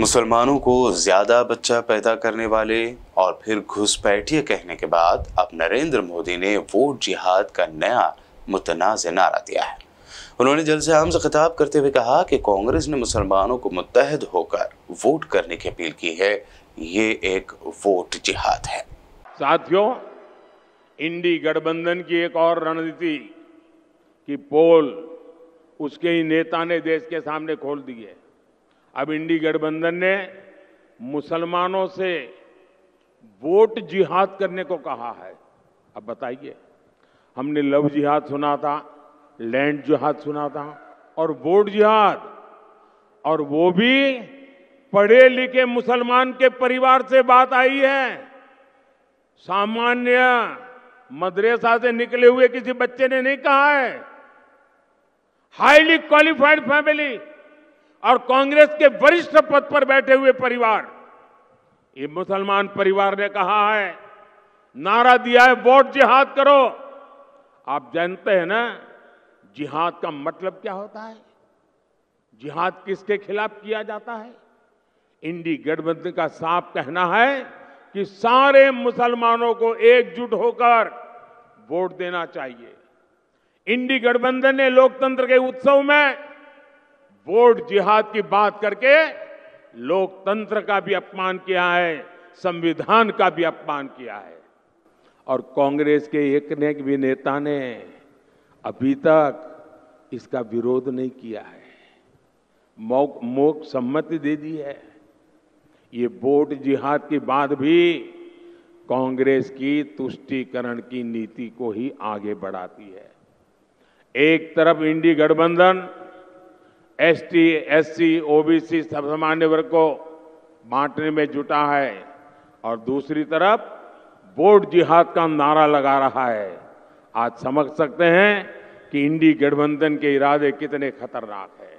मुसलमानों को ज़्यादा बच्चा पैदा करने वाले और फिर घुसपैठिए कहने के बाद अब नरेंद्र मोदी ने वोट जिहाद का नया मुतनाज़ नारा दिया है उन्होंने जल से आम से खिताब करते हुए कहा कि कांग्रेस ने मुसलमानों को मुतहद होकर वोट करने की अपील की है ये एक वोट जिहाद है साथियों इंडी गठबंधन की एक और रणनीति की पोल उसके ही नेता ने देश के सामने खोल दी है अब इंडी गठबंधन ने मुसलमानों से वोट जिहाद करने को कहा है अब बताइए हमने लव जिहाद सुना था लैंड जिहाद सुना था और वोट जिहाद और वो भी पढ़े लिखे मुसलमान के परिवार से बात आई है सामान्य मदरसा से निकले हुए किसी बच्चे ने नहीं कहा है हाईली क्वालिफाइड फैमिली और कांग्रेस के वरिष्ठ पद पर बैठे हुए परिवार ये मुसलमान परिवार ने कहा है नारा दिया है वोट जिहाद करो आप जानते हैं ना जिहाद का मतलब क्या होता है जिहाद किसके खिलाफ किया जाता है इंडी गठबंधन का साफ कहना है कि सारे मुसलमानों को एकजुट होकर वोट देना चाहिए इंडी गठबंधन ने लोकतंत्र के उत्सव में वोट जिहाद की बात करके लोकतंत्र का भी अपमान किया है संविधान का भी अपमान किया है और कांग्रेस के एक ने भी नेता ने अभी तक इसका विरोध नहीं किया है मोक मोक सम्मति दे दी है ये वोट जिहाद की बात भी कांग्रेस की तुष्टीकरण की नीति को ही आगे बढ़ाती है एक तरफ इंडी गठबंधन एसटी, एससी, ओबीसी सब सामान्य वर्ग को बांटने में जुटा है और दूसरी तरफ वोट जिहाद का नारा लगा रहा है आज समझ सकते हैं कि इंडी गठबंधन के इरादे कितने खतरनाक हैं